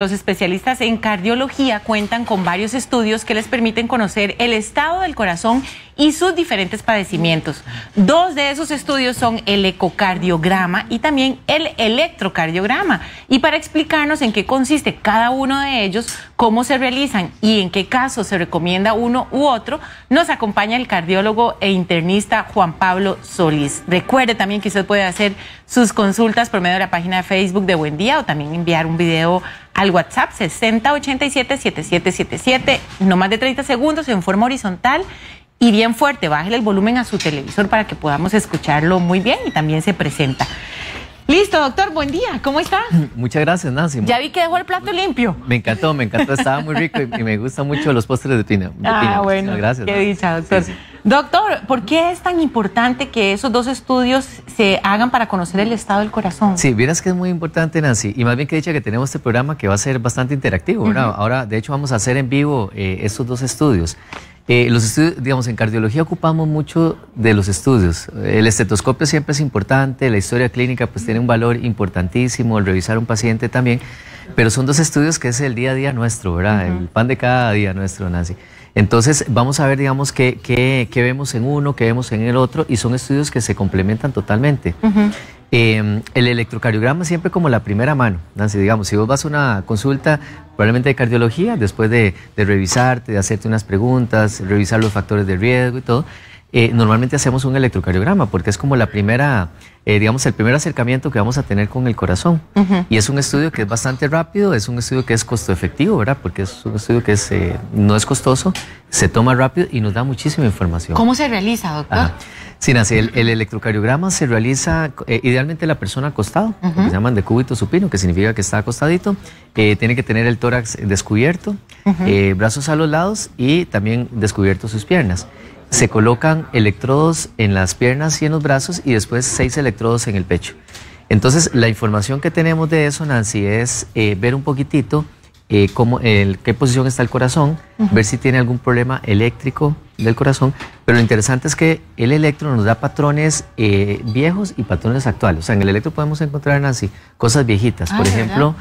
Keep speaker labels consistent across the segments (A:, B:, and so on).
A: Los especialistas en cardiología cuentan con varios estudios que les permiten conocer el estado del corazón y sus diferentes padecimientos. Dos de esos estudios son el ecocardiograma y también el electrocardiograma. Y para explicarnos en qué consiste cada uno de ellos, cómo se realizan y en qué caso se recomienda uno u otro, nos acompaña el cardiólogo e internista Juan Pablo Solís. Recuerde también que usted puede hacer sus consultas por medio de la página de Facebook de Buen Día o también enviar un video al WhatsApp 6087-7777, no más de 30 segundos en forma horizontal y bien fuerte. bájale el volumen a su televisor para que podamos escucharlo muy bien y también se presenta. Listo, doctor, buen día. ¿Cómo está?
B: Muchas gracias, Nancy. Ya
A: vi que dejó el plato limpio.
B: Me encantó, me encantó. Estaba muy rico y, me gustan mucho los postres de tina. ah, bueno. Gracias. Qué
A: dicha, doctor. Doctor, ¿por qué es tan importante que esos dos estudios se hagan para conocer el estado del corazón?
B: Sí, vieras que es muy importante, Nancy. Y más bien que dicha que tenemos este programa que va a ser bastante interactivo. Ahora, de hecho, vamos a hacer en vivo eh, esos dos estudios. Eh, los estudios, digamos, en cardiología ocupamos mucho de los estudios. El estetoscopio siempre es importante, la historia clínica pues tiene un valor importantísimo, el revisar un paciente también, pero son dos estudios que es el día a día nuestro, ¿verdad? El pan de cada día nuestro, Nancy. Entonces, vamos a ver, digamos, qué, vemos en uno, qué vemos en el otro, y son estudios que se complementan totalmente. Em, el electrocardiograma siempre como la primera mano, Nancy, digamos, si vos vas a una consulta probablemente de cardiología, después de revisarte, de hacerte unas preguntas, revisar los factores de riesgo y todo, eh, normalmente hacemos un electrocardiograma porque es como la primera, eh, digamos, el primer acercamiento que vamos a tener con el corazón. Y es un estudio que es bastante rápido, es un estudio que es costo efectivo, ¿verdad? Porque es un estudio que es, eh, no es costoso, se toma rápido y nos da muchísima información. ¿Cómo
A: se realiza, doctor?
B: Sí, Nancy, el, electrocardiograma se realiza idealmente la persona acostado, que se llaman decúbito supino, que significa que está acostadito, tiene que tener el tórax descubierto, brazos a los lados y también descubierto sus piernas se colocan electrodos en las piernas y en los brazos y después seis electrodos en el pecho. Entonces, la información que tenemos de eso, Nancy, es eh, ver un poquitito eh, qué posición está el corazón, ver si tiene algún problema eléctrico del corazón, pero lo interesante es que el electro nos da patrones eh, viejos y patrones actuales. O sea, en el electro podemos encontrar, Nancy, cosas viejitas. Ah, Por ejemplo,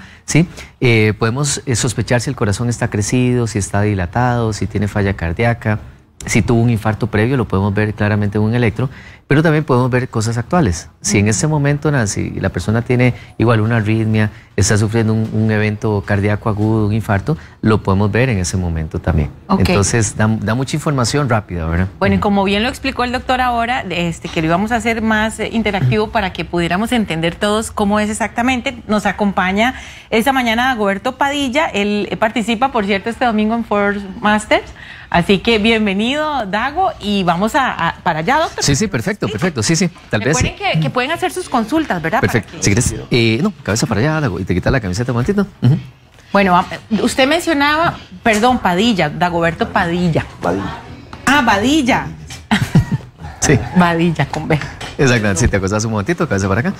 B: eh, podemos sospechar si el corazón está crecido, si está dilatado, si tiene falla cardíaca, si tuvo un infarto previo, lo podemos ver claramente en un electro, pero también podemos ver cosas actuales. Si en ese momento, Nancy, la persona tiene igual una arritmia, está sufriendo un, evento cardíaco agudo, un infarto, lo podemos ver en ese momento también. Entonces, da, mucha información rápida, ¿verdad?
A: Bueno, y como bien lo explicó el doctor ahora, este, que lo íbamos a hacer más eh, interactivo para que pudiéramos entender todos cómo es exactamente, nos acompaña esta mañana Goberto Padilla. Él eh, participa, por cierto, este domingo en Force Masters. Así que bienvenido, Dago, y vamos a para allá, doctor.
B: Sí, sí, perfecto perfecto, perfecto. Sí, sí, tal vez. Recuerden
A: que, pueden hacer sus consultas, ¿verdad? Perfecto.
B: Si quieres, eh, no, cabeza para allá, y te quita la camiseta un momentito.
A: Bueno, ah, usted mencionaba, perdón, Padilla, Dagoberto Padilla. Padilla. Ah, Padilla.
B: sí.
A: Padilla, con
B: B. Exactamente, si te acostás un momentito, cabeza para acá.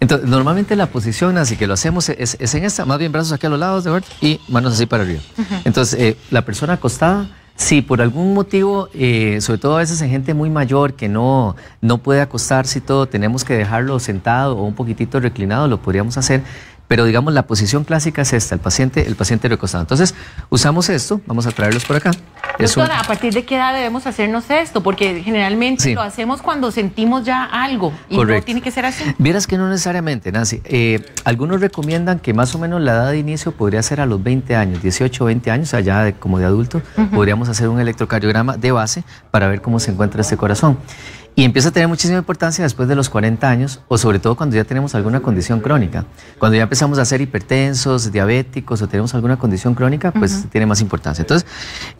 B: Entonces, normalmente la posición así que lo hacemos es, en esta, más bien brazos aquí a los lados, ¿de Y manos así para arriba. Entonces, eh, la persona acostada Sí, por algún motivo, eh, sobre todo a veces en gente muy mayor que no, no puede acostarse y todo, tenemos que dejarlo sentado o un poquitito reclinado, lo podríamos hacer, pero digamos, la posición clásica es esta, el paciente, el paciente recostado. Entonces, usamos esto, vamos a traerlos por acá. Doctora,
A: ¿a partir de qué edad debemos hacernos esto? Porque generalmente lo hacemos cuando sentimos ya algo y no tiene que ser así.
B: Vieras que no necesariamente, Nancy. Eh, algunos recomiendan que más o menos la edad de inicio podría ser a los 20 años, 18 o 20 años, allá como de adulto, podríamos hacer un electrocardiograma de base para ver cómo se encuentra este corazón y empieza a tener muchísima importancia después de los 40 años o sobre todo cuando ya tenemos alguna condición crónica. Cuando ya empezamos a ser hipertensos, diabéticos o tenemos alguna condición crónica, pues tiene más importancia. Entonces,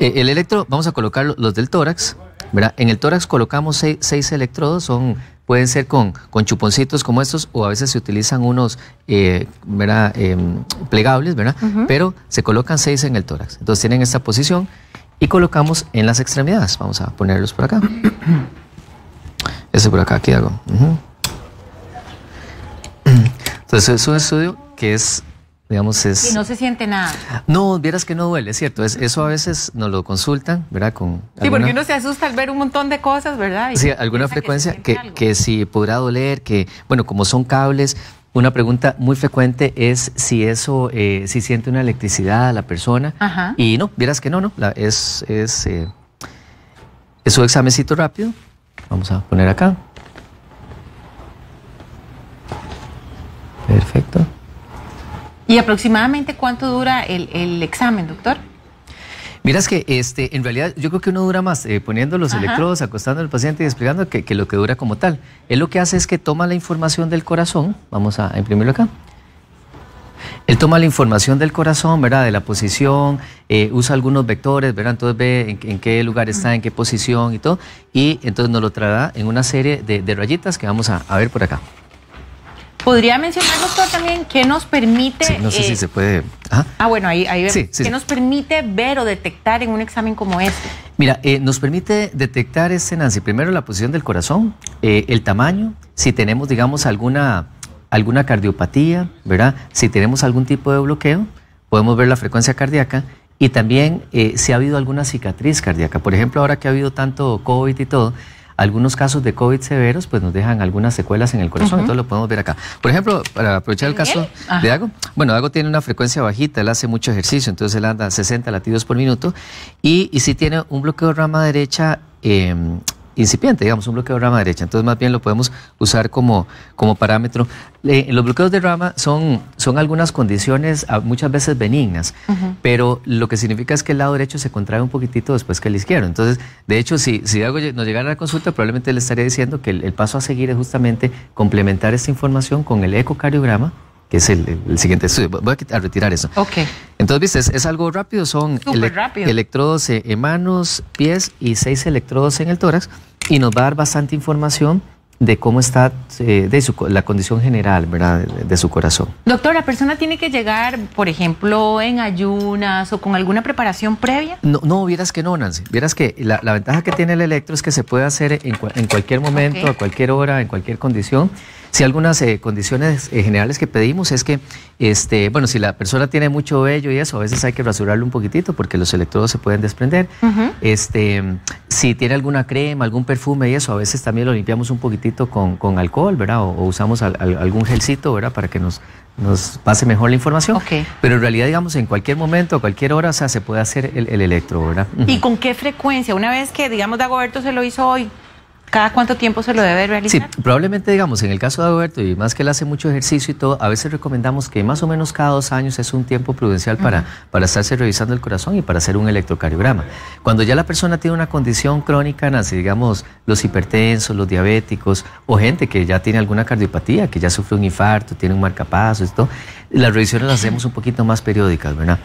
B: eh, el electro, vamos a colocar los del tórax, ¿verdad? En el tórax colocamos seis, electrodos, son pueden ser con, con chuponcitos como estos o a veces se utilizan unos eh, ¿verdad? Em, plegables, ¿verdad? Pero se colocan seis en el tórax. Entonces tienen esta posición y colocamos en las extremidades. Vamos a ponerlos por acá. Ese por acá, aquí hago? Entonces, es un estudio que es, digamos, es... Y no
A: se siente nada.
B: No, vieras que no duele, es cierto. Es, eso a veces nos lo consultan, ¿verdad? Con sí, porque uno
A: se asusta al ver un montón de cosas, ¿verdad? sí,
B: alguna frecuencia que, que, si podrá doler, que, bueno, como son cables, una pregunta muy frecuente es si eso, eh, si siente una electricidad a la persona. Y no, vieras que no, no. es, es, eh, es un examencito rápido Vamos a poner acá.
A: Perfecto. ¿Y aproximadamente cuánto dura el, examen, doctor?
B: es que este, en realidad yo creo que uno dura más eh, poniendo los electrodos, acostando al paciente y explicando que, que, lo que dura como tal. Él lo que hace es que toma la información del corazón, vamos a imprimirlo acá, él toma la información del corazón, ¿verdad? De la posición, eh, usa algunos vectores, ¿verdad? Entonces ve en, qué lugar está, en qué posición y todo. Y entonces nos lo traerá en una serie de, rayitas que vamos a, ver por acá.
A: ¿Podría mencionar, doctor, también qué nos permite... Sí, no sé si eh, se puede... Ah, bueno, ahí, ahí ¿Qué nos permite ver o detectar en un examen como este?
B: Mira, eh, nos permite detectar, este, Nancy, primero la posición del corazón, el tamaño, si tenemos, digamos, alguna alguna cardiopatía, ¿verdad? Si tenemos algún tipo de bloqueo, podemos ver la frecuencia cardíaca y también eh, si ha habido alguna cicatriz cardíaca. Por ejemplo, ahora que ha habido tanto COVID y todo, algunos casos de COVID severos pues nos dejan algunas secuelas en el corazón, entonces lo podemos ver acá. Por ejemplo, para aprovechar el caso ah. de Dago, bueno, Dago tiene una frecuencia bajita, él hace mucho ejercicio, entonces él anda 60 latidos por minuto y, y si tiene un bloqueo de rama derecha eh, incipiente, digamos, un bloqueo de rama derecha. Entonces, más bien lo podemos usar como, como parámetro. los bloqueos de rama son, son algunas condiciones muchas veces benignas, pero lo que significa es que el lado derecho se contrae un poquitito después que el izquierdo. Entonces, de hecho, si, si nos llegara a la consulta, probablemente le estaría diciendo que el, paso a seguir es justamente complementar esta información con el ecocardiograma que es el, siguiente estudio. Voy a, retirar eso. Ok. Entonces, viste, es, algo rápido, son electrodos en manos, pies y seis electrodos en el tórax y nos va a dar bastante información de cómo está eh, de su, la condición general ¿verdad? De, su corazón.
A: Doctor, ¿la persona tiene que llegar, por ejemplo, en ayunas o con alguna preparación previa?
B: No, no vieras que no, Nancy. Vieras que la, ventaja que tiene el electro es que se puede hacer en, en cualquier momento, a cualquier hora, en cualquier condición. Sí, algunas eh, condiciones eh, generales que pedimos es que, este, bueno, si la persona tiene mucho vello y eso, a veces hay que rasurarlo un poquitito porque los electrodos se pueden desprender. este, si tiene alguna crema, algún perfume y eso, a veces también lo limpiamos un poquitito con, alcohol, ¿verdad? O, usamos algún gelcito, ¿verdad? Para que nos, pase mejor la información. Okay. Pero en realidad, digamos, en cualquier momento, a cualquier hora, o sea, se puede hacer el, electro, ¿verdad?
A: ¿Y con qué frecuencia? Una vez que, digamos, Dagoberto se lo hizo hoy, ¿Cada cuánto tiempo se lo debe realizar?
B: Sí, probablemente digamos, en el caso de Alberto, y más que él hace mucho ejercicio y todo, a veces recomendamos que más o menos cada dos años es un tiempo prudencial para, estarse revisando el corazón y para hacer un electrocardiograma. Cuando ya la persona tiene una condición crónica, nace, digamos, los hipertensos, los diabéticos, o gente que ya tiene alguna cardiopatía, que ya sufre un infarto, tiene un marcapaso, esto, las revisiones las hacemos un poquito más periódicas, ¿verdad?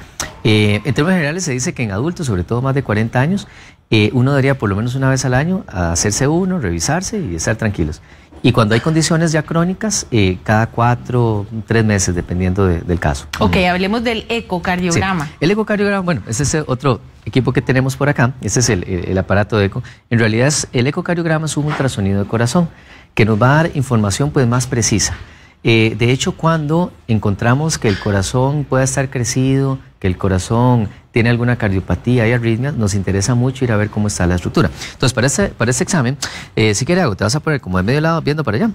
B: Eh, en términos generales se dice que en adultos, sobre todo más de 40 años, eh, uno debería por lo menos una vez al año hacerse uno, revisarse y estar tranquilos. Y cuando hay condiciones ya crónicas, eh, cada cuatro, tres meses, dependiendo del caso.
A: Ok, hablemos del ecocardiograma.
B: El ecocardiograma, bueno, ese es otro equipo que tenemos por acá, este es el, aparato de eco. En realidad, el ecocardiograma es un ultrasonido de corazón que nos va a dar información pues, más precisa. Eh, de hecho, cuando encontramos que el corazón pueda estar crecido, que el corazón tiene alguna cardiopatía, y arritmia, nos interesa mucho ir a ver cómo está la estructura. Entonces, para este, para este examen, eh, si quieres, te vas a poner como de medio lado, viendo para allá.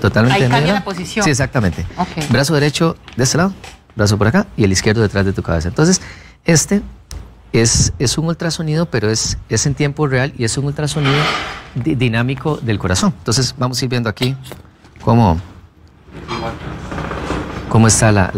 B: Totalmente. Ahí cambia la posición. Sí, exactamente. Brazo derecho de este lado, brazo por acá y el izquierdo detrás de tu cabeza. Entonces, este es, es, un ultrasonido, pero es, es en tiempo real y es un ultrasonido dinámico del corazón. Entonces vamos a ir viendo aquí cómo, cómo está la,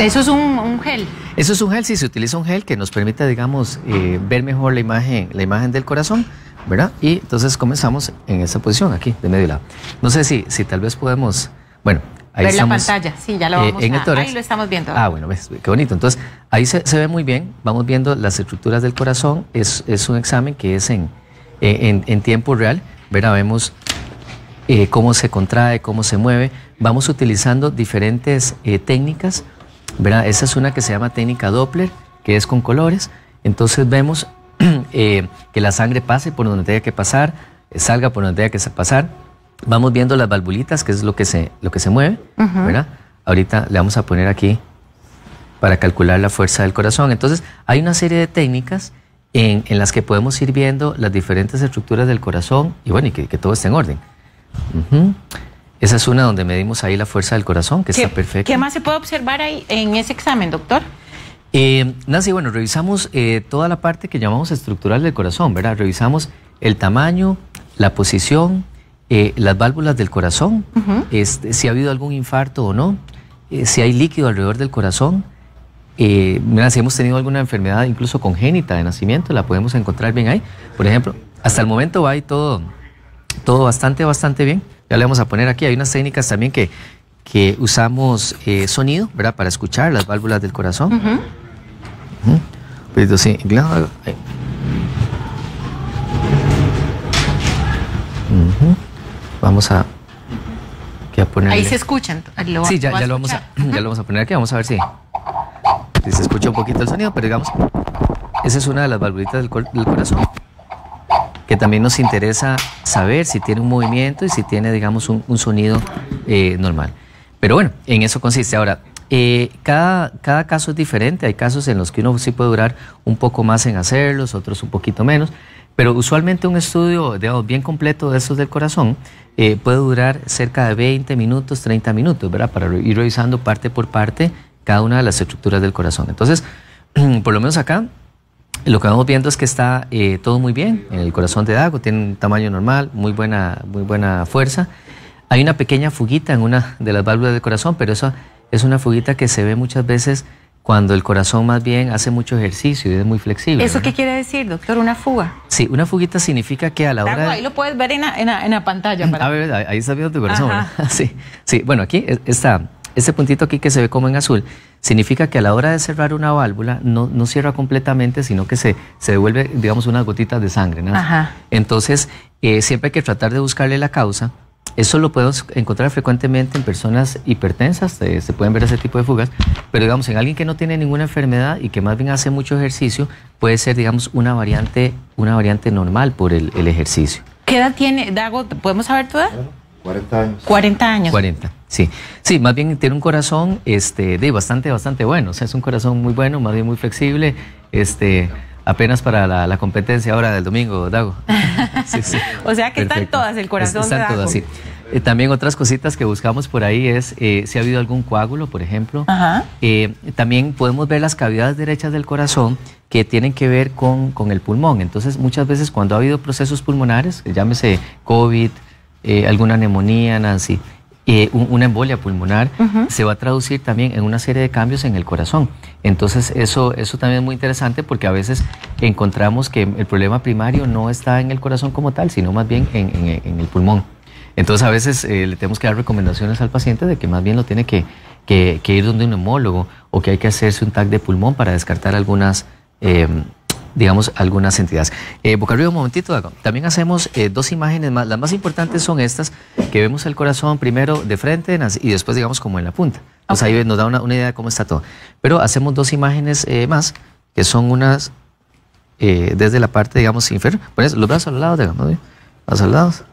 A: eso es un, gel.
B: Eso es un gel, sí, se utiliza un gel que nos permite, digamos, eh, ver mejor la imagen, la imagen del corazón, ¿verdad? Y entonces comenzamos en esa posición aquí, de medio lado. No sé si, si tal vez podemos, bueno, ahí ver la pantalla,
A: sí, ya lo eh, vamos a, ver. Ahí lo estamos viendo. Ah,
B: bueno, ves, qué bonito. Entonces, ahí se, ve muy bien, vamos viendo las estructuras del corazón, es, un examen que es en, tiempo real, ¿verdad? Vemos eh, cómo se contrae, cómo se mueve, vamos utilizando diferentes técnicas, ¿verdad? Esa es una que se llama técnica Doppler, que es con colores. Entonces vemos eh, que la sangre pase por donde tenga que pasar, eh, salga por donde tenga que pasar. Vamos viendo las valvulitas, que es lo que se, lo que se mueve, Ahorita le vamos a poner aquí para calcular la fuerza del corazón. Entonces, hay una serie de técnicas en, las que podemos ir viendo las diferentes estructuras del corazón y bueno, y que, todo esté en orden. Esa es una donde medimos ahí la fuerza del corazón, que está perfecta. ¿Qué más
A: se puede observar ahí en ese examen, doctor?
B: Eh, Nancy, bueno, revisamos eh, toda la parte que llamamos estructural del corazón, ¿verdad? Revisamos el tamaño, la posición, eh, las válvulas del corazón, este, si ha habido algún infarto o no, eh, si hay líquido alrededor del corazón, si hemos tenido alguna enfermedad incluso congénita de nacimiento, la podemos encontrar bien ahí. Por ejemplo, hasta el momento va ahí todo, todo bastante, bastante bien. Ya le vamos a poner aquí. Hay unas técnicas también que, que usamos eh, sonido, ¿verdad? Para escuchar las válvulas del corazón. Pues, vamos a, a Ahí se
A: escuchan. sí, ya, lo, vamos
B: a, poner aquí. Vamos a ver si, se escucha un poquito el sonido, pero digamos, esa es una de las válvulitas del corazón que también nos interesa saber si tiene un movimiento y si tiene, digamos, un, sonido eh, normal. Pero bueno, en eso consiste. Ahora, eh, cada, cada caso es diferente. Hay casos en los que uno sí puede durar un poco más en hacerlos, otros un poquito menos. Pero usualmente un estudio, digamos, bien completo de esos del corazón eh, puede durar cerca de 20 minutos, 30 minutos, ¿verdad? Para ir revisando parte por parte cada una de las estructuras del corazón. Entonces, por lo menos acá lo que vamos viendo es que está eh, todo muy bien en el corazón de Dago, tiene un tamaño normal, muy buena, muy buena fuerza. Hay una pequeña fuguita en una de las válvulas del corazón, pero eso es una fuguita que se ve muchas veces cuando el corazón más bien hace mucho ejercicio y es muy flexible. ¿Eso qué
A: quiere decir, doctor? ¿Una fuga?
B: Sí, una fuguita significa que a la hora... Dago, ahí
A: lo puedes ver en la, pantalla. Para... A
B: ver, ahí está viendo tu corazón. Sí, sí, bueno, aquí está este puntito aquí que se ve como en azul significa que a la hora de cerrar una válvula no, no cierra completamente, sino que se, se devuelve, digamos, unas gotitas de sangre. Entonces, eh, siempre hay que tratar de buscarle la causa. Eso lo podemos encontrar frecuentemente en personas hipertensas, se, pueden ver ese tipo de fugas, pero digamos, en alguien que no tiene ninguna enfermedad y que más bien hace mucho ejercicio, puede ser, digamos, una variante, una variante normal por el, ejercicio.
A: ¿Qué edad tiene, Dago? ¿Podemos saber tu edad? 40 años. 40 años.
B: 40. Sí, sí, más bien tiene un corazón este, de bastante, bastante bueno. O sea, es un corazón muy bueno, más bien muy flexible. Este, apenas para la, competencia ahora del domingo, Dago.
A: o sea que están todas el corazón.
B: Eh, también otras cositas que buscamos por ahí es eh, si ha habido algún coágulo, por ejemplo. Ajá. Eh, también podemos ver las cavidades derechas del corazón que tienen que ver con, con el pulmón. Entonces, muchas veces cuando ha habido procesos pulmonares, llámese COVID, alguna neumonía, Nancy, eh, una embolia pulmonar, se va a traducir también en una serie de cambios en el corazón. Entonces, eso, eso también es muy interesante porque a veces encontramos que el problema primario no está en el corazón como tal, sino más bien en, el pulmón. Entonces, a veces eh, le tenemos que dar recomendaciones al paciente de que más bien lo tiene que, ir donde un hemólogo o que hay que hacerse un tag de pulmón para descartar algunas... Em, digamos, algunas entidades. Eh, arriba, un momentito, también hacemos eh, dos imágenes más. Las más importantes son estas, que vemos el corazón primero de frente y después, digamos, como en la punta. Pues ahí nos da una, idea de cómo está todo. Pero hacemos dos imágenes eh, más, que son unas eh, desde la parte, digamos, inferior. Pones los brazos los lados, digamos, a los lados.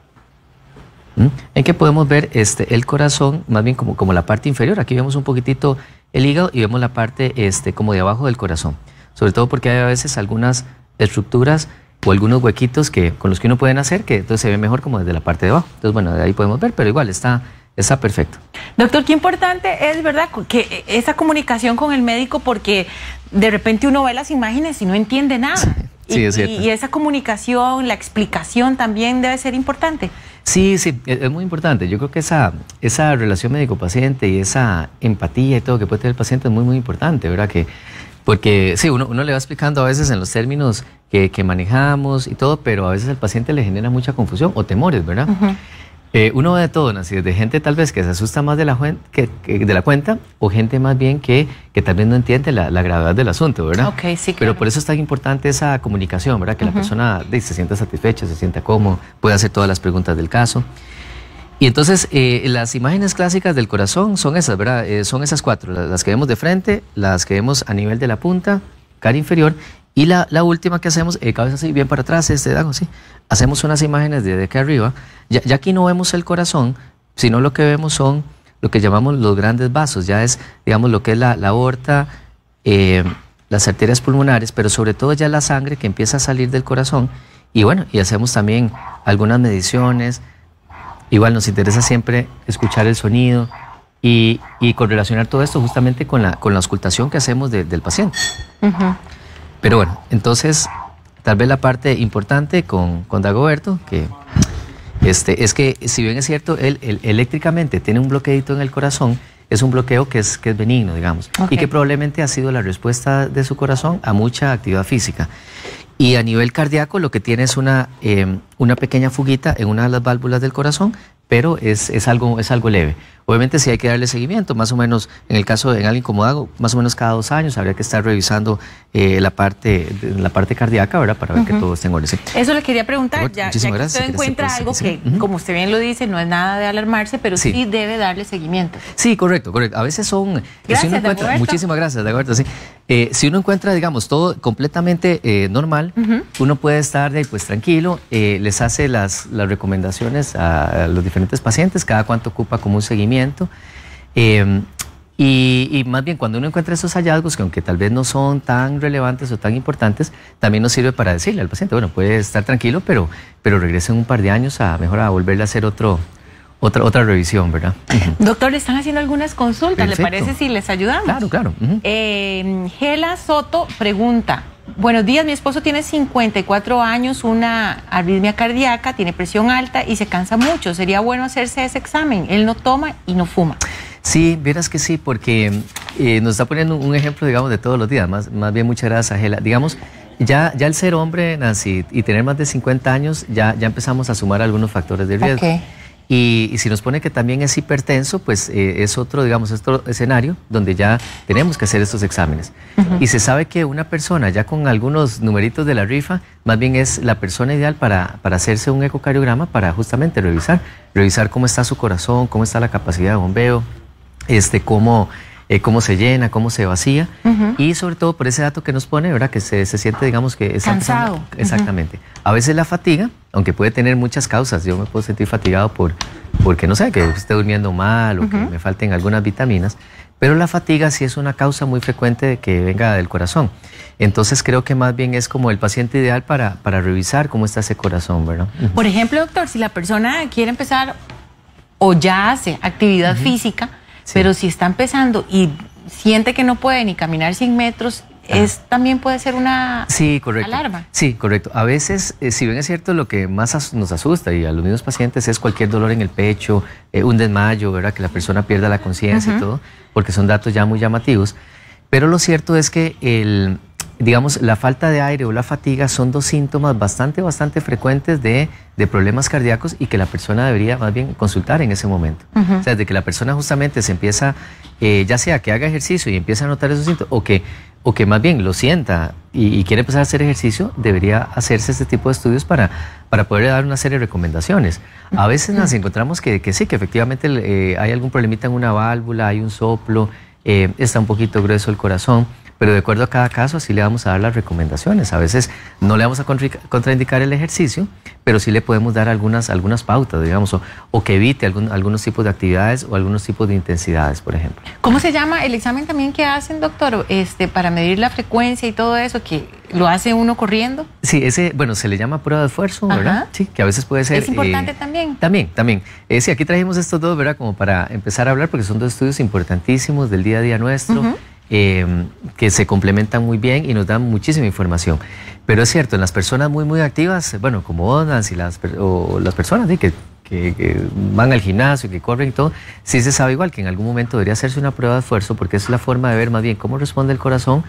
B: ¿Mm? En que podemos ver este, el corazón, más bien como, como la parte inferior. Aquí vemos un poquitito el hígado y vemos la parte este, como de abajo del corazón sobre todo porque hay a veces algunas estructuras o algunos huequitos que, con los que uno puede hacer, que entonces se ve mejor como desde la parte de abajo. Entonces, bueno, de ahí podemos ver, pero igual está, está perfecto.
A: Doctor, qué importante es, ¿verdad?, que eh, esa comunicación con el médico, porque de repente uno ve las imágenes y no entiende nada. Sí, y, es cierto. Y, esa comunicación, la explicación también debe ser importante.
B: Sí, sí, e-, es muy importante. Yo creo que esa, esa relación médico-paciente y esa empatía y todo que puede tener el paciente es muy, muy importante, ¿verdad? Que porque sí, uno, uno le va explicando a veces en los términos que, que, manejamos y todo, pero a veces al paciente le genera mucha confusión o temores, ¿verdad? Eh, uno ve de todo, ¿no? de gente tal vez que se asusta más de la, de la cuenta o gente más bien que, que tal vez no entiende la, gravedad del asunto, ¿verdad? Ok, sí, Pero por eso es tan importante esa comunicación, ¿verdad? Que la persona se sienta satisfecha, se sienta cómodo, puede hacer todas las preguntas del caso. Y entonces eh, las imágenes clásicas del corazón son esas, ¿verdad? Eh, son esas cuatro, las que vemos de frente, las que vemos a nivel de la punta, cara inferior, y la, última que hacemos, eh, cabeza así, bien para atrás, este dago así, hacemos unas imágenes desde acá arriba. Ya, aquí no vemos el corazón, sino lo que vemos son lo que llamamos los grandes vasos, ya es, digamos, lo que es la, aorta, las arterias pulmonares, pero sobre todo ya la sangre que empieza a salir del corazón. Y bueno, y hacemos también algunas mediciones, Igual nos interesa siempre escuchar el sonido y, y correlacionar todo esto justamente con la, con la auscultación que hacemos del paciente. Pero bueno, entonces, tal vez la parte importante con, Dagoberto, que este, es que si bien es cierto, él, eléctricamente tiene un bloqueo en el corazón, es un bloqueo que es, es benigno, digamos, y que probablemente ha sido la respuesta de su corazón a mucha actividad física. Y a nivel cardíaco lo que tiene es una, em, una pequeña fuguita en una de las válvulas del corazón, pero es, es, algo, es algo leve. Obviamente sí hay que darle seguimiento, más o menos en el caso de alguien como hago, más o menos cada dos años habría que estar revisando eh, la, parte, la parte cardíaca, ¿verdad? Para ver que todo esté en orden.
A: Eso le quería preguntar, ya, encuentra algo que, como usted bien lo dice, no es nada de alarmarse, pero sí, debe darle seguimiento.
B: Sí, correcto, correcto. A veces son... Eh, gracias, muchísimas gracias, de acuerdo. Eh, si uno encuentra, digamos, todo completamente normal, uno puede estar de ahí, pues tranquilo, les hace las, las recomendaciones a, a los diferentes pacientes, cada cuánto ocupa como un seguimiento Em, y, más bien cuando uno encuentra esos hallazgos, que aunque tal vez no son tan relevantes o tan importantes, también nos sirve para decirle al paciente, bueno, puede estar tranquilo, pero, pero regrese en un par de años a mejorar a volverle a hacer otro, otra, otra revisión, ¿verdad?
A: Doctor, están haciendo algunas consultas, ¿le parece si les ayudamos? Claro, claro. Eh, Gela Soto pregunta, Buenos días, mi esposo tiene 54 años, una arritmia cardíaca, tiene presión alta y se cansa mucho. Sería bueno hacerse ese examen. Él no toma
B: y no fuma. Sí, verás que sí, porque eh, nos está poniendo un ejemplo, digamos, de todos los días. Más, más bien, muchas gracias, Angela. Digamos, ya, ya el ser hombre, Nancy, y tener más de 50 años, ya, ya empezamos a sumar algunos factores de riesgo. Y, si nos pone que también es hipertenso, pues eh, es otro, digamos, otro escenario donde ya tenemos que hacer estos exámenes. Y se sabe que una persona ya con algunos numeritos de la rifa, más bien es la persona ideal para, para hacerse un ecocardiograma para justamente revisar, revisar cómo está su corazón, cómo está la capacidad de bombeo, este, cómo eh, cómo se llena, cómo se vacía y sobre todo por ese dato que nos pone, ¿verdad? Que se, se siente, digamos que... Cansado. exactamente. A veces la fatiga, aunque puede tener muchas causas, yo me puedo sentir fatigado por, porque no sé, que esté durmiendo mal o que me falten algunas vitaminas, pero la fatiga sí es una causa muy frecuente de que venga del corazón. Entonces creo que más bien es como el paciente ideal para, para revisar cómo está ese corazón, ¿verdad?
A: Por ejemplo, doctor, si la persona quiere empezar o ya hace actividad física, pero si está empezando y siente que no puede ni caminar 100 metros, es, también puede ser una sí,
B: correcto. alarma. Sí, correcto. A veces, eh, si bien es cierto, lo que más nos asusta y a los mismos pacientes es cualquier dolor en el pecho, eh, un desmayo, ¿verdad? Que la persona pierda la conciencia y todo, porque son datos ya muy llamativos. Pero lo cierto es que el, digamos, la falta de aire o la fatiga son dos síntomas bastante, bastante frecuentes de, problemas cardíacos y que la persona debería más bien consultar en ese momento. O sea, de que la persona justamente se empieza, eh, ya sea que haga ejercicio y empieza a notar esos síntomas, o que, más bien lo sienta y, quiere empezar a hacer ejercicio, debería hacerse este tipo de estudios para, para poder dar una serie de recomendaciones. A veces nos encontramos que, que, sí, que efectivamente eh, hay algún problemita en una válvula, hay un soplo, eh, está un poquito grueso el corazón pero de acuerdo a cada caso así le vamos a dar las recomendaciones. A veces no le vamos a contraindicar el ejercicio, pero sí le podemos dar algunas, algunas pautas, digamos, o, que evite algunos tipos de actividades o algunos tipos de intensidades, por ejemplo.
A: ¿Cómo se llama el examen también que hacen, doctor, este, para medir la frecuencia y todo eso, que lo hace uno corriendo?
B: Sí, ese, bueno, se le llama prueba de esfuerzo, ¿verdad? Sí, que a veces puede ser... Es importante eh, también. También, también. Eh, sí, aquí trajimos estos dos, ¿verdad? Como para empezar a hablar, porque son dos estudios importantísimos del día a día nuestro. Em, que se complementan muy bien y nos dan muchísima información. Pero es cierto, en las personas muy, muy activas, bueno, como ondas y las, o las personas que, van al gimnasio, que corren y todo, sí se sabe igual que en algún momento debería hacerse una prueba de esfuerzo porque es la forma de ver más bien cómo responde el corazón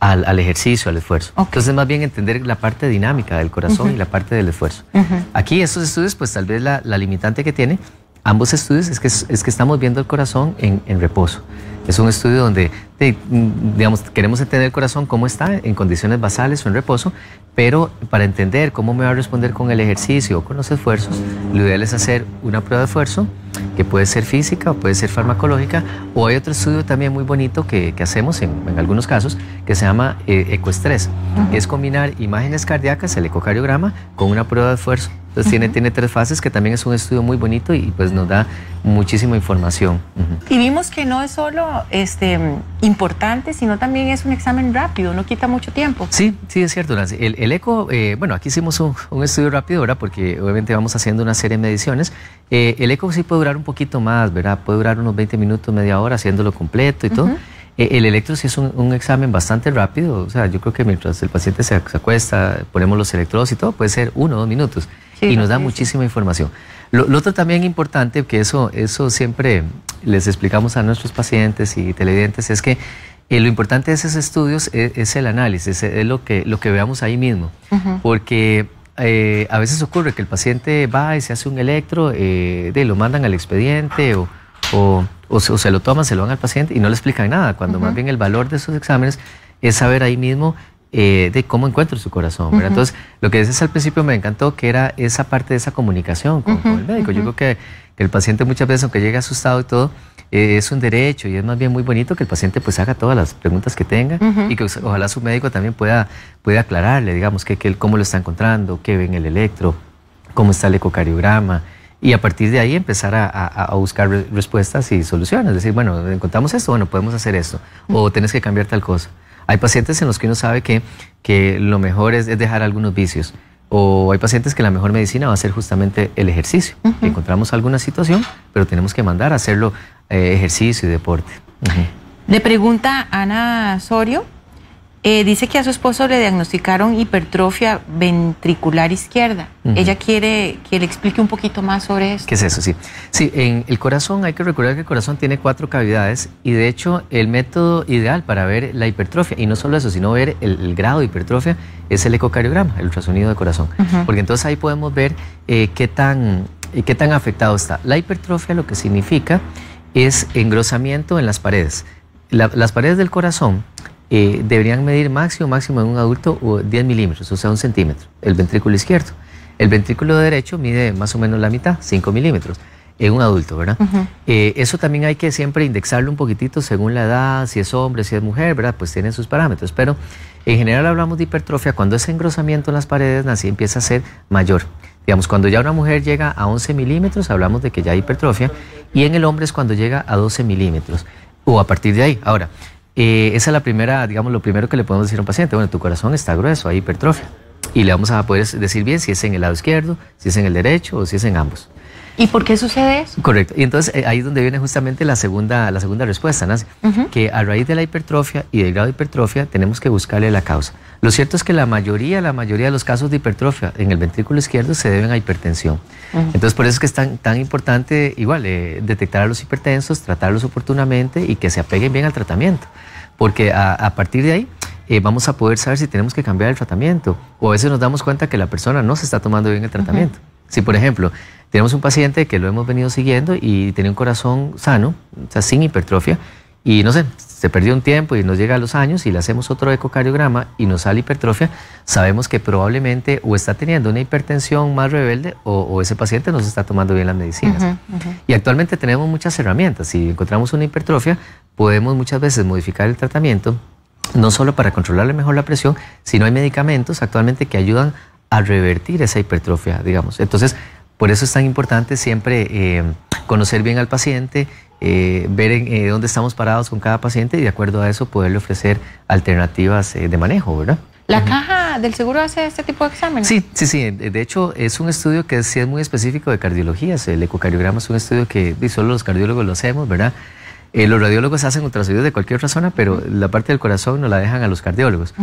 B: al, ejercicio, al esfuerzo. Entonces, más bien entender la parte dinámica del corazón y la parte del esfuerzo. Aquí, estos estudios, pues tal vez la, limitante que tiene ambos estudios es que, es que estamos viendo el corazón en, en, reposo. Es un estudio donde Mm, digamos, queremos entender el corazón, cómo está en condiciones basales o en reposo, pero para entender cómo me va a responder con el ejercicio o con los esfuerzos, lo ideal es hacer una prueba de esfuerzo, que puede ser física o puede ser farmacológica, o hay otro estudio también muy bonito que, hacemos en, algunos casos, que se llama eh, ecoestrés, que es combinar imágenes cardíacas, el ecocardiograma, con una prueba de esfuerzo. Entonces tiene, tiene tres fases, que también es un estudio muy bonito y pues nos da muchísima información.
A: Y vimos que no es solo este, importante, sino también es un examen rápido, no quita mucho tiempo.
B: Sí, sí, es cierto, Nancy. El, eco, eh, bueno, aquí hicimos un, estudio rápido, ¿verdad? Porque obviamente vamos haciendo una serie de mediciones. Eh, el eco sí puede durar un poquito más, ¿verdad? Puede durar unos 20 minutos, media hora haciéndolo completo y todo. Eh, el electro sí es un, examen bastante rápido, o sea, yo creo que mientras el paciente se, acuesta, ponemos los electrodos y todo, puede ser uno o dos minutos y nos da muchísima información. Lo, otro también importante, que eso, eso siempre les explicamos a nuestros pacientes y televidentes, es que eh, lo importante de esos estudios e, es, el análisis, es lo que, lo que veamos ahí mismo. Porque eh, a veces ocurre que el paciente va y se hace un electro, eh, de, lo mandan al expediente o, se, lo toman, se lo dan al paciente y no le explican nada, cuando más bien el valor de esos exámenes es saber ahí mismo eh, de cómo encuentro su corazón. Entonces, lo que dices al principio me encantó, que era esa parte de esa comunicación con, el médico. Yo creo que, el paciente muchas veces, aunque llegue asustado y todo, eh, es un derecho y es más bien muy bonito que el paciente pues haga todas las preguntas que tenga y que ojalá su médico también pueda, pueda aclararle, digamos, que, cómo lo está encontrando, qué ve en el electro, cómo está el ecocardiograma y a partir de ahí empezar a, buscar respuestas y soluciones. Es decir, bueno, encontramos esto, bueno, podemos hacer esto, o tenés que cambiar tal cosa. Hay pacientes en los que uno sabe que, que lo mejor es, dejar algunos vicios. O hay pacientes que la mejor medicina va a ser justamente el ejercicio. Encontramos alguna situación, pero tenemos que mandar a hacerlo eh, ejercicio y deporte.
A: Le pregunta Ana Sorio, eh, dice que a su esposo le diagnosticaron hipertrofia ventricular izquierda. Ella quiere que le explique un poquito más sobre eso.
B: ¿Qué es eso? Sí. Sí, en el corazón hay que recordar que el corazón tiene cuatro cavidades y de hecho el método ideal para ver la hipertrofia, y no solo eso, sino ver el, grado de hipertrofia, es el ecocardiograma, el ultrasonido de corazón. Porque entonces ahí podemos ver eh, qué, tan, eh, qué tan afectado está. La hipertrofia lo que significa es engrosamiento en las paredes. las paredes del corazón eh, deberían medir máximo, máximo en un adulto 10 milímetros, o sea, un centímetro, el ventrículo izquierdo. El ventrículo derecho mide más o menos la mitad, 5 milímetros, en un adulto, ¿verdad? Eh, eso también hay que siempre indexarlo un poquitito según la edad, si es hombre, si es mujer, ¿verdad? Pues tienen sus parámetros, pero en general hablamos de hipertrofia cuando ese engrosamiento en las paredes así empieza a ser mayor. Digamos, cuando ya una mujer llega a 11 milímetros, hablamos de que ya hay hipertrofia, y en el hombre es cuando llega a 12 milímetros, o a partir de ahí. Ahora, eh, esa es la primera, digamos, lo primero que le podemos decir a un paciente, bueno, tu corazón está grueso, hay hipertrofia. Y le vamos a poder decir bien si es en el lado izquierdo, si es en el derecho o si es en ambos. ¿Y por qué sucede eso? Correcto. Y entonces eh, ahí es donde viene justamente la segunda, la segunda respuesta, Nancy, que a raíz de la hipertrofia y del grado de hipertrofia tenemos que buscarle la causa. Lo cierto es que la mayoría, la mayoría de los casos de hipertrofia en el ventrículo izquierdo se deben a hipertensión.
C: Entonces por eso es que
B: es tan, tan importante igual eh, detectar a los hipertensos, tratarlos oportunamente y que se apeguen bien al tratamiento. Porque a, partir de ahí eh, vamos a poder saber si tenemos que cambiar el tratamiento. O a veces nos damos cuenta que la persona no se está tomando bien el tratamiento. Si, por ejemplo, tenemos un paciente que lo hemos venido siguiendo y tiene un corazón sano, o sea, sin hipertrofia, y no sé, se perdió un tiempo y nos llega a los años y le hacemos otro ecocardiograma y nos sale hipertrofia, sabemos que probablemente o está teniendo una hipertensión más rebelde o, ese paciente no se está tomando bien las medicinas. Y actualmente tenemos muchas herramientas. Si encontramos una hipertrofia, podemos muchas veces modificar el tratamiento no solo para controlarle mejor la presión, sino hay medicamentos actualmente que ayudan a revertir esa hipertrofia, digamos. Entonces, por eso es tan importante siempre eh, conocer bien al paciente, eh, ver eh, dónde estamos parados con cada paciente y de acuerdo a eso poderle ofrecer alternativas de manejo, ¿verdad?
A: ¿La caja del seguro hace este tipo de exámenes? Sí,
B: sí, sí. De hecho, es un estudio que sí es muy específico de cardiología. El ecocardiograma es un estudio que solo los cardiólogos lo hacemos, ¿verdad? Eh, los radiólogos hacen ultrasonidos de cualquier otra zona, pero la parte del corazón no la dejan a los cardiólogos.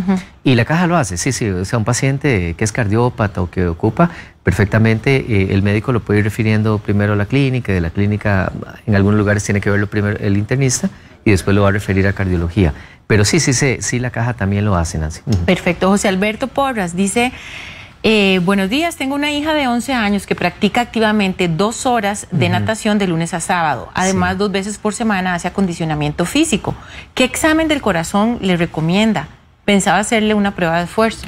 B: Y la caja lo hace, sí, sí. O sea, un paciente que es cardiópata o que ocupa, perfectamente eh, el médico lo puede ir refiriendo primero a la clínica, de la clínica en algunos lugares tiene que verlo primero el internista y después lo va a referir a cardiología. Pero sí, sí, sí, sí la caja también lo hace, Nancy.
A: Perfecto. José Alberto Porras dice... Eh, buenos días, tengo una hija de 11 años que practica activamente dos horas de natación de lunes a sábado. Además, dos veces por semana hace acondicionamiento físico. ¿Qué examen del corazón le recomienda? Pensaba hacerle una prueba de esfuerzo.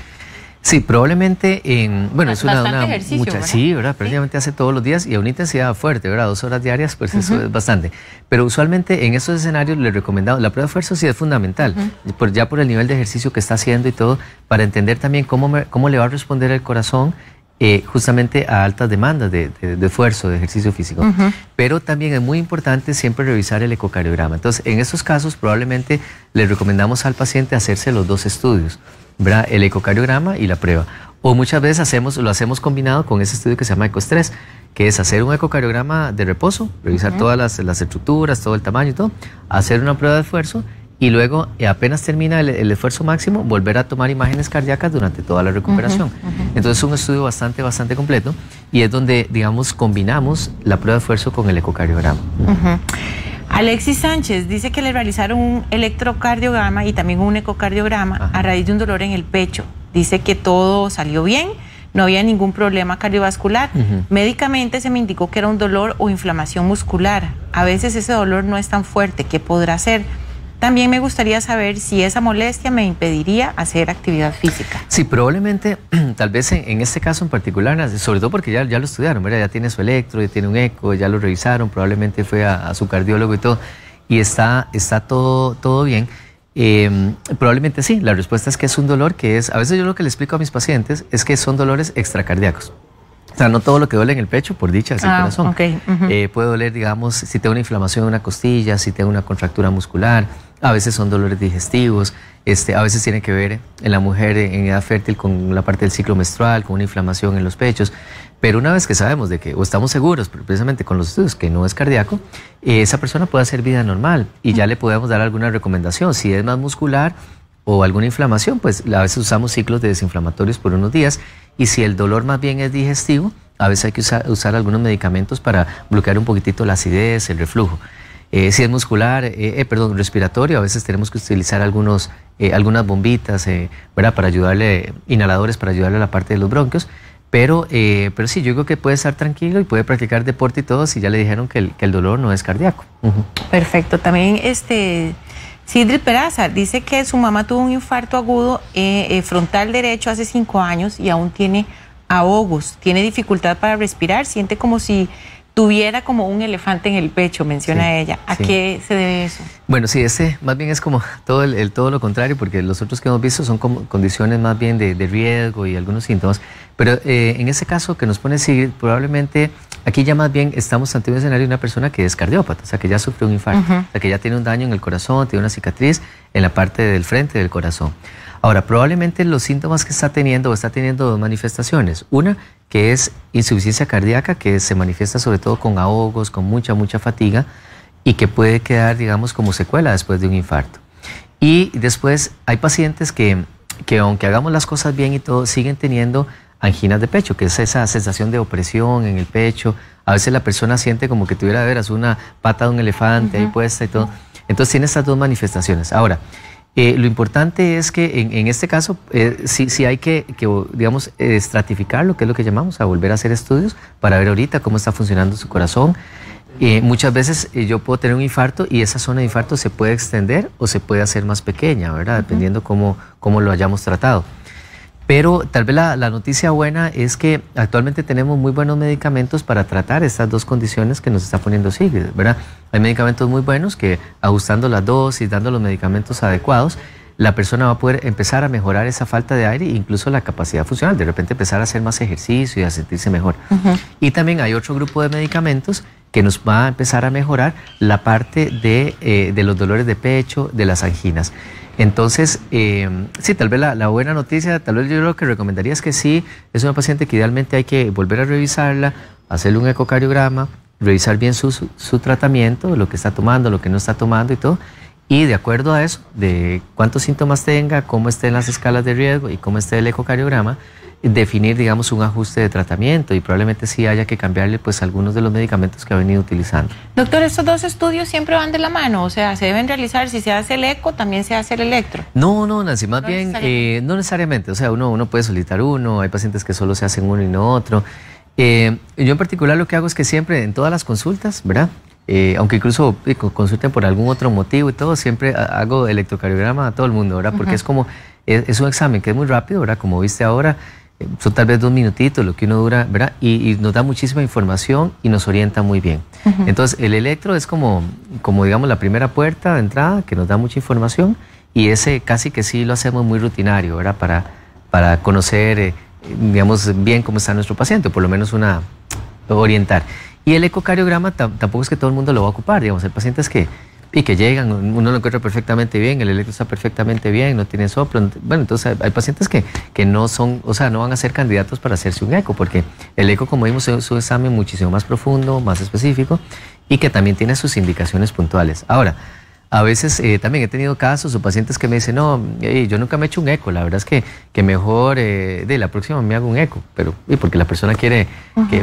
B: Sí, probablemente en. Bueno, es una. mucha, Sí, ¿verdad? Prácticamente hace todos los días y a una intensidad fuerte, ¿verdad? Dos horas diarias, pues eso es bastante. Pero usualmente en esos escenarios le recomendamos. La prueba de esfuerzo sí es fundamental, ya por el nivel de ejercicio que está haciendo y todo, para entender también cómo, le va a responder el corazón eh, justamente a altas demandas de, esfuerzo, de ejercicio físico. Pero también es muy importante siempre revisar el ecocardiograma. Entonces, en esos casos probablemente le recomendamos al paciente hacerse los dos estudios el ecocardiograma y la prueba. O muchas veces hacemos, lo hacemos combinado con ese estudio que se llama ecos que es hacer un ecocardiograma de reposo, revisar todas las, estructuras, todo el tamaño y todo, hacer una prueba de esfuerzo y luego, eh, apenas termina el, esfuerzo máximo, volver a tomar imágenes cardíacas durante toda la recuperación. Entonces es un estudio bastante, bastante completo y es donde, digamos, combinamos la prueba de esfuerzo con el ecocardiograma.
A: Alexis Sánchez dice que le realizaron un electrocardiograma y también un ecocardiograma a raíz de un dolor en el pecho. Dice que todo salió bien, no había ningún problema cardiovascular. Médicamente se me indicó que era un dolor o inflamación muscular. A veces ese dolor no es tan fuerte. ¿Qué podrá ser? También me gustaría saber si esa molestia me impediría hacer actividad física.
B: Sí, probablemente, tal vez en, este caso en particular, sobre todo porque ya, lo estudiaron, ¿verdad? ya tiene su electro, ya tiene un eco, ya lo revisaron, probablemente fue a, su cardiólogo y todo, y está, está todo, todo bien. Em, probablemente sí, la respuesta es que es un dolor que es, a veces yo lo que le explico a mis pacientes es que son dolores extracardíacos. O sea, no todo lo que duele en el pecho, por dicha, es el ah, corazón. Eh, puede doler, digamos, si tengo una inflamación en una costilla, si tengo una contractura muscular, a veces son dolores digestivos, este, a veces tiene que ver en la mujer en edad fértil con la parte del ciclo menstrual, con una inflamación en los pechos. Pero una vez que sabemos de que, o estamos seguros precisamente con los estudios que no es cardíaco, esa persona puede hacer vida normal y ya le podemos dar alguna recomendación. Si es más muscular o alguna inflamación, pues a veces usamos ciclos de desinflamatorios por unos días. Y si el dolor más bien es digestivo, a veces hay que usar algunos medicamentos para bloquear un poquitito la acidez, el reflujo. Eh, si es muscular, eh, eh, perdón, respiratorio, a veces tenemos que utilizar algunos, algunas bombitas, Para ayudarle, inhaladores para ayudarle a la parte de los bronquios. Pero, pero sí, yo digo que puede estar tranquilo y puede practicar deporte y todo si ya le dijeron que el, dolor no es cardíaco.
A: Perfecto. También este, Peraza dice que su mamá tuvo un infarto agudo frontal derecho hace cinco años y aún tiene ahogos, tiene dificultad para respirar, siente como si tuviera como un elefante en el pecho, menciona ella. ¿A qué se debe eso?
B: Bueno, sí, ese más bien es como todo, el, todo lo contrario, porque los otros que hemos visto son condiciones más bien de, riesgo y algunos síntomas. Pero eh, en ese caso que nos pone Sigrid, probablemente aquí ya más bien estamos ante un escenario de una persona que es cardiópata, o sea, que ya sufrió un infarto, o sea, que ya tiene un daño en el corazón, tiene una cicatriz en la parte del frente del corazón. Ahora, probablemente los síntomas que está teniendo o está teniendo dos manifestaciones. Una, que es insuficiencia cardíaca, que se manifiesta sobre todo con ahogos, con mucha, mucha fatiga y que puede quedar, digamos, como secuela después de un infarto. Y después hay pacientes que, aunque hagamos las cosas bien y todo, siguen teniendo anginas de pecho, que es esa sensación de opresión en el pecho. A veces la persona siente como que tuviera de veras una pata de un elefante ahí puesta y todo. Entonces tiene estas dos manifestaciones. Ahora, eh, lo importante es que en, este caso eh, si sí, hay que, digamos, estratificar lo que es lo que llamamos a volver a hacer estudios para ver ahorita cómo está funcionando su corazón. Eh, muchas veces yo puedo tener un infarto y esa zona de infarto se puede extender o se puede hacer más pequeña, ¿verdad? Dependiendo cómo lo hayamos tratado. Pero tal vez la, noticia buena es que actualmente tenemos muy buenos medicamentos para tratar estas dos condiciones que nos está poniendo Sigrid, ¿verdad? Hay medicamentos muy buenos que ajustando las dosis, dando los medicamentos adecuados, la persona va a poder empezar a mejorar esa falta de aire e incluso la capacidad funcional, de repente empezar a hacer más ejercicio y a sentirse mejor. Y también hay otro grupo de medicamentos que nos va a empezar a mejorar la parte de, eh, de los dolores de pecho, de las anginas. Entonces, eh, sí, tal vez la, buena noticia, tal vez yo lo que recomendaría es que sí, es una paciente que idealmente hay que volver a revisarla, hacerle un ecocardiograma, revisar bien su, tratamiento, lo que está tomando, lo que no está tomando y todo. Y de acuerdo a eso, de cuántos síntomas tenga, cómo estén las escalas de riesgo y cómo esté el ecocardiograma, definir, digamos, un ajuste de tratamiento y probablemente sí haya que cambiarle pues algunos de los medicamentos que ha venido utilizando.
A: Doctor, ¿estos dos estudios siempre van de la mano? O sea, ¿se deben realizar? Si se hace el eco, también se hace el electro.
B: No, no, Nancy, más bien eh, no necesariamente. O sea, uno, uno puede solicitar uno, hay pacientes que solo se hacen uno y no otro. Eh, yo en particular lo que hago es que siempre en todas las consultas, ¿verdad? Eh, aunque incluso consulten por algún otro motivo y todo, siempre hago electrocardiograma a todo el mundo, ¿verdad? Porque es como, es, es un examen que es muy rápido, ¿verdad? Como viste ahora, son tal vez dos minutitos lo que uno dura, ¿verdad? Y, nos da muchísima información y nos orienta muy bien. Entonces, el electro es como, como, digamos, la primera puerta de entrada que nos da mucha información y ese casi que sí lo hacemos muy rutinario, ¿verdad? Para, para conocer, eh, digamos, bien cómo está nuestro paciente, por lo menos una orientar. Y el ecocardiograma tampoco es que todo el mundo lo va a ocupar, digamos, el paciente es que y que llegan, uno lo encuentra perfectamente bien, el electro está perfectamente bien, no tiene soplo. Bueno, entonces hay pacientes que, que no son, o sea, no van a ser candidatos para hacerse un eco, porque el eco, como vimos, es un examen muchísimo más profundo, más específico y que también tiene sus indicaciones puntuales. Ahora, a veces eh, también he tenido casos o pacientes que me dicen, no, yo nunca me he hecho un eco, la verdad es que, que mejor eh, de la próxima me hago un eco, pero y porque la persona quiere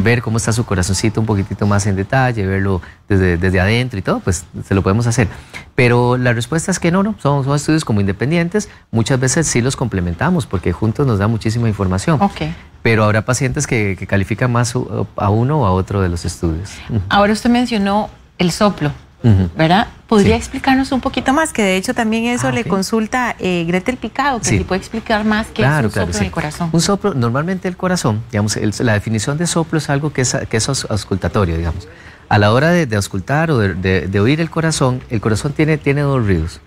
B: ver cómo está su corazoncito un poquitito más en detalle, verlo desde, desde, adentro y todo, pues se lo podemos hacer. Pero la respuesta es que no, no, son, estudios como independientes, muchas veces sí los complementamos porque juntos nos da muchísima información. Okay pero habrá pacientes que, que, califican más a uno o a otro de los estudios.
A: Ahora usted mencionó el soplo. ¿verdad? ¿Podría explicarnos un poquito más? Que de hecho también eso ah, le consulta eh, Gretel Picado, que le puede explicar más qué es un soplo sí. el corazón.
B: Un soplo, normalmente el corazón, digamos, la definición de soplo es algo que es, que es auscultatorio, digamos. A la hora de, auscultar o de, oír el corazón, el corazón tiene, tiene dos ruidos.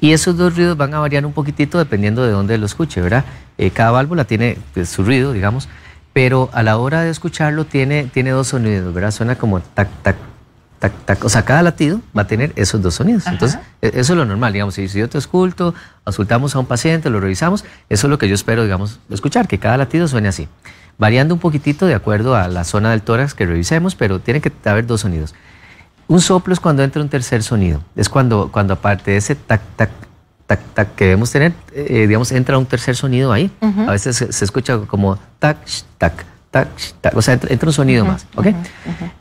B: Y esos dos ruidos van a variar un poquitito dependiendo de dónde lo escuche, ¿verdad? Eh, cada válvula tiene pues, su ruido, digamos, pero a la hora de escucharlo tiene, tiene dos sonidos, ¿verdad? Suena como tac, tac, o sea, cada latido va a tener esos dos sonidos. Entonces, e, eso es lo normal, digamos. Si yo te esculto, asultamos a un paciente, lo revisamos, eso es lo que yo espero, digamos, escuchar, que cada latido suene así. Variando un poquitito de acuerdo a la zona del tórax que revisemos, pero tiene que haber dos sonidos. Un soplo es cuando entra un tercer sonido. Es cuando, cuando aparte de ese tac, tac, tac, tac que debemos tener, eh, digamos, entra un tercer sonido ahí. A veces se, se escucha como tac, tac o sea, entra un sonido más, ¿ok?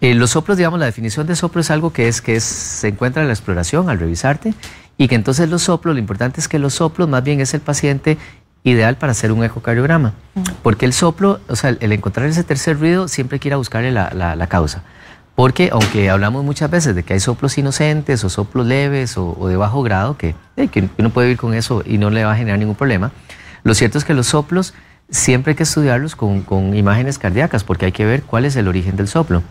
B: Eh, los soplos, digamos, la definición de soplo es algo que es que se encuentra en la exploración al revisarte y que entonces los soplos, lo importante es que los soplos más bien es el paciente ideal para hacer un ecocardiograma, porque el soplo, o sea, el, encontrar ese tercer ruido siempre quiere que ir a buscarle la, causa. Porque aunque hablamos muchas veces de que hay soplos inocentes o soplos leves o, de bajo grado, que, eh, que uno puede vivir con eso y no le va a generar ningún problema, lo cierto es que los soplos siempre hay que estudiarlos con, imágenes cardíacas porque hay que ver cuál es el origen del soplo.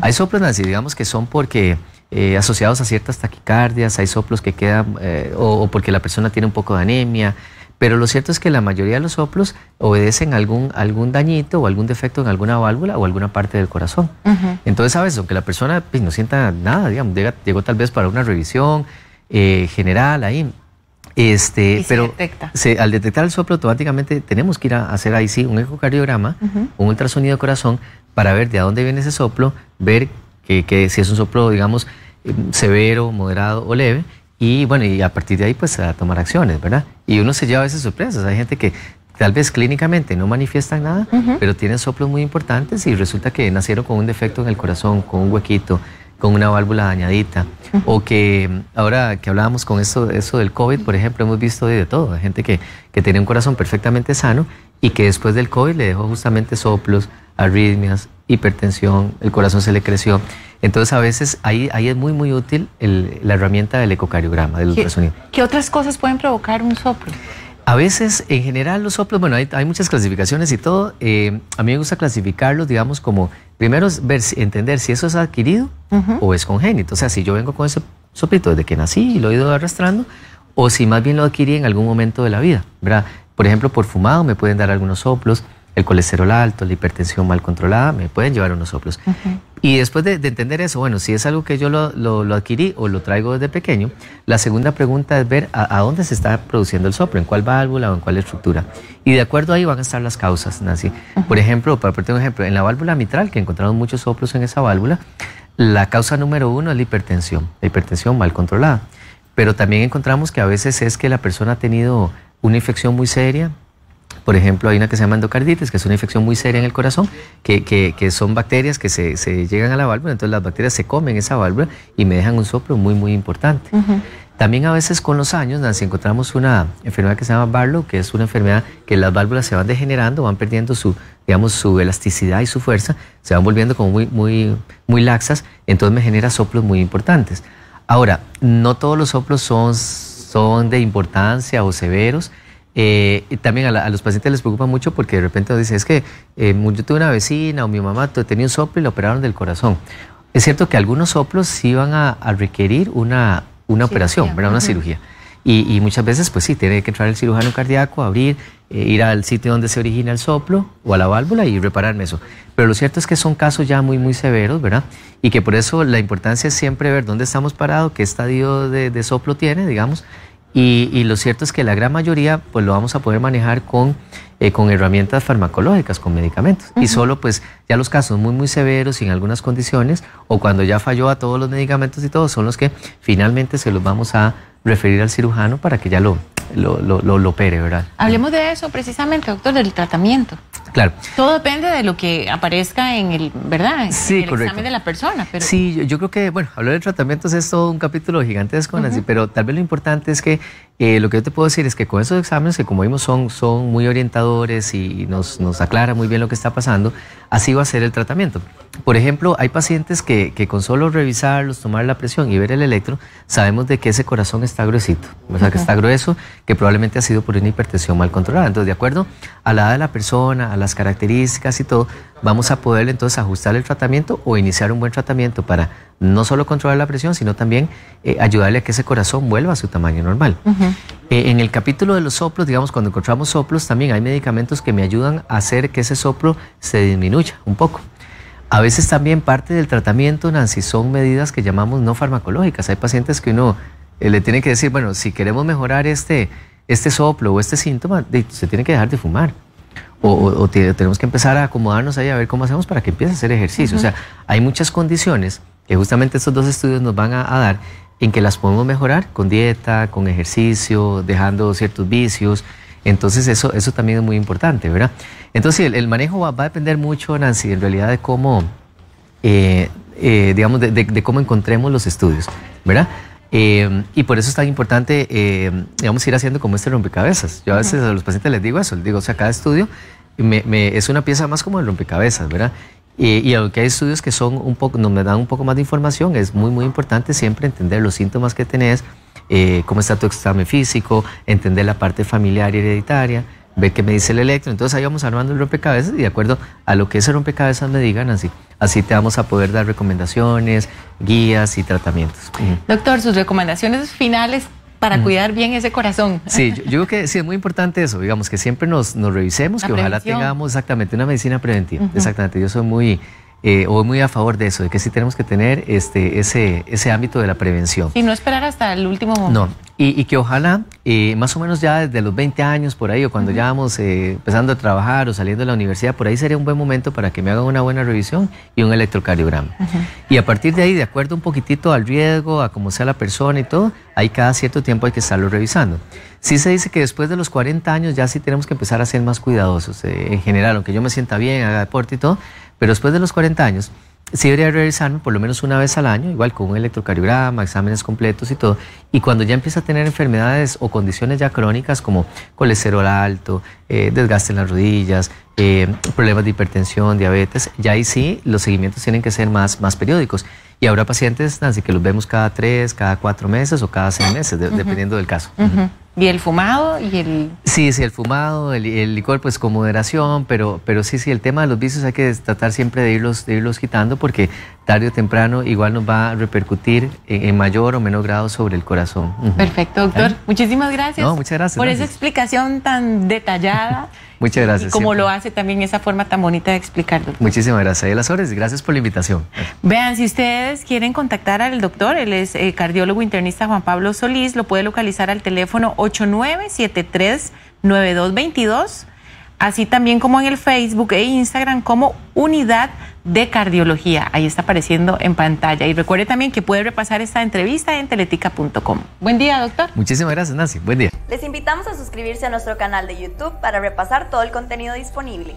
B: Hay soplos, así digamos que son porque eh, asociados a ciertas taquicardias, hay soplos que quedan, eh, o, porque la persona tiene un poco de anemia, pero lo cierto es que la mayoría de los soplos obedecen algún, algún dañito o algún defecto en alguna válvula o alguna parte del corazón. Entonces, a veces, aunque la persona pues, no sienta nada, digamos, llegó tal vez para una revisión eh, general ahí, este, pero detecta. al detectar el soplo, automáticamente tenemos que ir a hacer ahí sí un ecocardiograma, un ultrasonido de corazón, para ver de a dónde viene ese soplo, ver que, si es un soplo, digamos, em, severo, moderado o leve. Y bueno, y a partir de ahí, pues se va a tomar acciones, ¿verdad? Y uno se lleva a veces sorpresas. Hay gente que tal vez clínicamente no manifiestan nada, pero tienen soplos muy importantes y resulta que nacieron con un defecto en el corazón, con un huequito, con una válvula dañadita. o que ahora que hablábamos con eso, eso del COVID, por ejemplo, hemos visto de todo, gente que, que tenía un corazón perfectamente sano y que después del COVID le dejó justamente soplos, arritmias, hipertensión, el corazón se le creció. Entonces a veces ahí, ahí es muy muy útil la herramienta del ecocardiograma del ultrasonido.
A: ¿Qué otras cosas pueden provocar un soplo?
B: A veces, en general, los soplos, bueno, hay, muchas clasificaciones y todo. Eh, a mí me gusta clasificarlos, digamos, como primero ver, entender si eso es adquirido o es congénito. O sea, si yo vengo con ese soplito desde que nací y lo he ido arrastrando, o si más bien lo adquirí en algún momento de la vida, Por ejemplo, por fumado me pueden dar algunos soplos, el colesterol alto, la hipertensión mal controlada, me pueden llevar unos soplos. Y después de, entender eso, bueno, si es algo que yo lo, adquirí o lo traigo desde pequeño, la segunda pregunta es ver a, dónde se está produciendo el soplo, en cuál válvula o en cuál estructura. Y de acuerdo ahí van a estar las causas, Nancy. Por ejemplo, para un ejemplo, en la válvula mitral, que encontramos muchos soplos en esa válvula, la causa número uno es la hipertensión, la hipertensión mal controlada. Pero también encontramos que a veces es que la persona ha tenido una infección muy seria, por ejemplo, hay una que se llama endocarditis, que es una infección muy seria en el corazón, que, que, son bacterias que se, se, llegan a la válvula, entonces las bacterias se comen esa válvula y me dejan un soplo muy, muy importante. También a veces con los años, Nancy, encontramos una enfermedad que se llama Barlow, que es una enfermedad que las válvulas se van degenerando, van perdiendo su, digamos, su elasticidad y su fuerza, se van volviendo como muy, muy, muy laxas, entonces me genera soplos muy importantes. Ahora, no todos los soplos son, son de importancia o severos, eh, y también a, los pacientes les preocupa mucho porque de repente dicen, es que eh, yo tuve una vecina o mi mamá tenía un soplo y lo operaron del corazón. Es cierto que algunos soplos sí van a, requerir una, una operación, ¿verdad? Una cirugía. Y, muchas veces, pues sí, tiene que entrar el cirujano cardíaco, abrir, eh, ir al sitio donde se origina el soplo o a la válvula y repararme eso. Pero lo cierto es que son casos ya muy, muy severos, ¿verdad? Y que por eso la importancia es siempre ver dónde estamos parados, qué estadio de, de soplo tiene, digamos, y, lo cierto es que la gran mayoría pues lo vamos a poder manejar con, eh, con herramientas farmacológicas, con medicamentos. Y solo pues ya los casos muy muy severos y en algunas condiciones o cuando ya falló a todos los medicamentos y todo son los que finalmente se los vamos a referir al cirujano para que ya lo, lo, lo, lo opere, ¿verdad?
A: Hablemos de eso precisamente, doctor, del tratamiento. Claro. Todo depende de lo que aparezca en el,
B: ¿verdad? En el examen de
A: la persona. Pero...
B: Sí, yo, creo que, bueno, hablar de tratamientos es todo un capítulo gigantesco, Nancy, pero tal vez lo importante es que eh, lo que yo te puedo decir es que con esos exámenes, que como vimos son, son muy orientadores y nos, nos aclara muy bien lo que está pasando, así va a ser el tratamiento. Por ejemplo, hay pacientes que, que con solo revisarlos, tomar la presión y ver el electro, sabemos de que ese corazón está gruesito, o sea, que está grueso, que probablemente ha sido por una hipertensión mal controlada. Entonces, de acuerdo a la edad de la persona, a la las características y todo, vamos a poder entonces ajustar el tratamiento o iniciar un buen tratamiento para no solo controlar la presión, sino también eh, ayudarle a que ese corazón vuelva a su tamaño normal. Eh, en el capítulo de los soplos, digamos, cuando encontramos soplos, también hay medicamentos que me ayudan a hacer que ese soplo se disminuya un poco. A veces también parte del tratamiento, Nancy, son medidas que llamamos no farmacológicas. Hay pacientes que uno eh, le tiene que decir, bueno, si queremos mejorar este, este soplo o este síntoma, se tiene que dejar de fumar o, tenemos que empezar a acomodarnos ahí a ver cómo hacemos para que empiece a hacer ejercicio. O sea, hay muchas condiciones que justamente estos dos estudios nos van a, dar en que las podemos mejorar con dieta, con ejercicio, dejando ciertos vicios. Entonces eso, eso también es muy importante, ¿verdad? Entonces el, manejo va, a depender mucho, Nancy, en realidad de cómo, eh, eh, digamos, de cómo encontremos los estudios, ¿verdad? Eh, y por eso es tan importante, eh, digamos, ir haciendo como este rompecabezas. Yo a veces a los pacientes les digo eso, les digo, o sea, cada estudio es una pieza más como el rompecabezas, ¿verdad? Eh, y aunque hay estudios que son un poco, nos dan un poco más de información, es muy, muy importante siempre entender los síntomas que tenés, eh, cómo está tu examen físico, entender la parte familiar y hereditaria, ve que me dice el electro. Entonces ahí vamos armando el rompecabezas y de acuerdo a lo que ese rompecabezas me digan, así, así te vamos a poder dar recomendaciones, guías y tratamientos. Doctor, sus
A: recomendaciones finales para cuidar bien ese corazón. Sí,
B: yo, creo que sí es muy importante eso, digamos, que siempre nos, revisemos, que ojalá tengamos exactamente una medicina preventiva. Exactamente, yo soy muy eh, o muy a favor de eso, de que sí tenemos que tener este, ese, ese ámbito de la prevención.
A: Y no esperar hasta el último momento.
B: No, y, y que ojalá, eh, más o menos ya desde los 20 años por ahí, o cuando ya vamos eh, empezando a trabajar o saliendo de la universidad, por ahí sería un buen momento para que me hagan una buena revisión y un electrocardiograma. Y a partir de ahí, de acuerdo un poquitito al riesgo, a cómo sea la persona y todo, ahí cada cierto tiempo hay que estarlo revisando. Sí se dice que después de los 40 años ya sí tenemos que empezar a ser más cuidadosos eh, en general, aunque yo me sienta bien, haga deporte y todo pero después de los 40 años, sí debería realizarme por lo menos una vez al año, igual con un electrocardiograma, exámenes completos y todo. Y cuando ya empieza a tener enfermedades o condiciones ya crónicas como colesterol alto, eh, desgaste en las rodillas, eh, problemas de hipertensión, diabetes, ya ahí sí los seguimientos tienen que ser más, más periódicos. Y habrá pacientes, así que los vemos cada tres, cada cuatro meses o cada seis meses, dependiendo del caso.
A: ¿Y el fumado? y el
B: Sí, sí, el fumado, el, el, licor pues con moderación, pero, pero sí, sí, el tema de los vicios hay que tratar siempre de irlos, de irlos quitando porque tarde o temprano igual nos va a repercutir en, mayor o menor grado sobre el corazón. Perfecto, doctor.
A: Muchísimas gracias. No, muchas gracias. Por esa explicación tan detallada.
B: Muchas gracias. como lo
A: hace también esa forma tan bonita de explicarlo.
B: Muchísimas gracias, Adela Gracias por la invitación.
A: Vean, si ustedes quieren contactar al doctor, él es eh, cardiólogo internista Juan Pablo Solís, lo puede localizar al teléfono 8973 9222 así también como en el Facebook e Instagram como Unidad de Cardiología. Ahí está apareciendo en pantalla. Y recuerde también que puede repasar esta entrevista en teletica.com. Buen día, doctor.
B: Muchísimas gracias, Nancy. Buen día.
A: Les invitamos a suscribirse a nuestro canal de YouTube para repasar todo el contenido disponible.